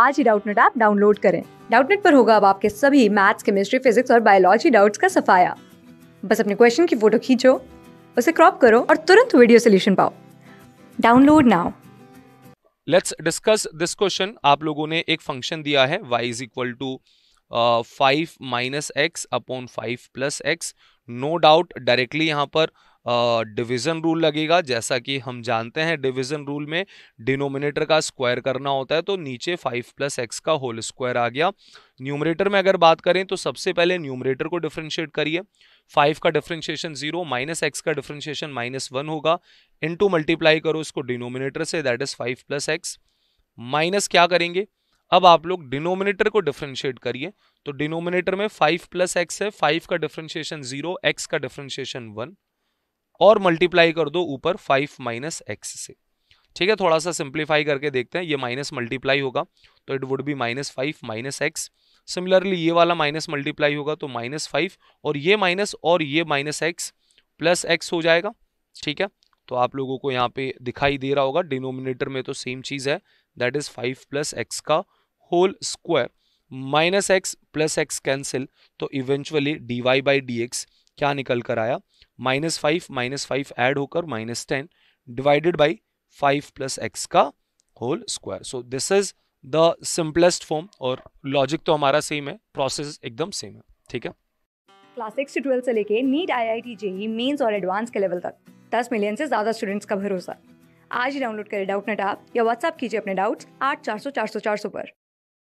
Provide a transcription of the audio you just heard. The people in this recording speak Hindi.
आज ही डाउटनेट ऐप डाउनलोड करें डाउटनेट पर होगा अब आपके सभी मैथ्स केमिस्ट्री फिजिक्स और बायोलॉजी डाउट्स का सफाया बस अपने क्वेश्चन की फोटो खींचो उसे क्रॉप करो और तुरंत वीडियो सोल्यूशन पाओ download now let's discuss this question आप लोगों ने एक फंक्शन दिया है y is equal to five minus x upon five plus x no doubt directly यहाँ पर डिवीज़न रूल लगेगा जैसा कि हम जानते हैं डिवीज़न रूल में डिनोमिनेटर का स्क्वायर करना होता है तो नीचे फाइव प्लस एक्स का होल स्क्वायर आ गया न्यूमरेटर में अगर बात करें तो सबसे पहले न्यूमरेटर को डिफ्रेंशिएट करिए फाइव का डिफ्रेंशिएशन जीरो माइनस एक्स का डिफ्रेंशिएशन माइनस वन होगा इनटू मल्टीप्लाई करो इसको डिनोमिनेटर से that is five plus x minus क्या करेंगे अब आप लोग डिनोमिनेटर को डिफ्रेंशिएट करिए तो डिनोमिनेटर में फाइव प्लस एक्स है फाइव का डिफ्रेंशिएशन जीरो एक्स का डिफ्रेंशिएशन वन और मल्टीप्लाई कर दो ऊपर फाइव माइनस एक्स से ठीक है थोड़ा सा सिंप्लीफाई करके देखते हैं ये माइनस मल्टीप्लाई होगा तो it would be minus five minus x similarly ये वाला माइनस मल्टीप्लाई होगा तो माइनस फाइव और ये माइनस और ये माइनस एक्स प्लस एक्स हो जाएगा ठीक है तो आप लोगों को यहाँ पे दिखाई दे रहा होगा डिनोमिनेटर में तो सेम चीज़ है that is five plus x का whole square minus x plus x cancel तो eventually d y by d x क्या निकल कर आया minus five minus five add होकर minus ten divided by five plus x का whole square so this is the simplest form और लॉजिक तो हमारा सेम है प्रोसेस एकदम सेम है ठीक है क्लास सिक्स से ट्वेल्थ से लेके NEET I I T JEE mains और एडवांस के लेवल तक दस मिलियन से ज्यादा स्टूडेंट्स का भरोसा आज ही डाउनलोड करें डाउट नेट आप या व्हाट्सअप कीजिए अपने डाउट्स आठ चार सौ चार सौ चार सौ पर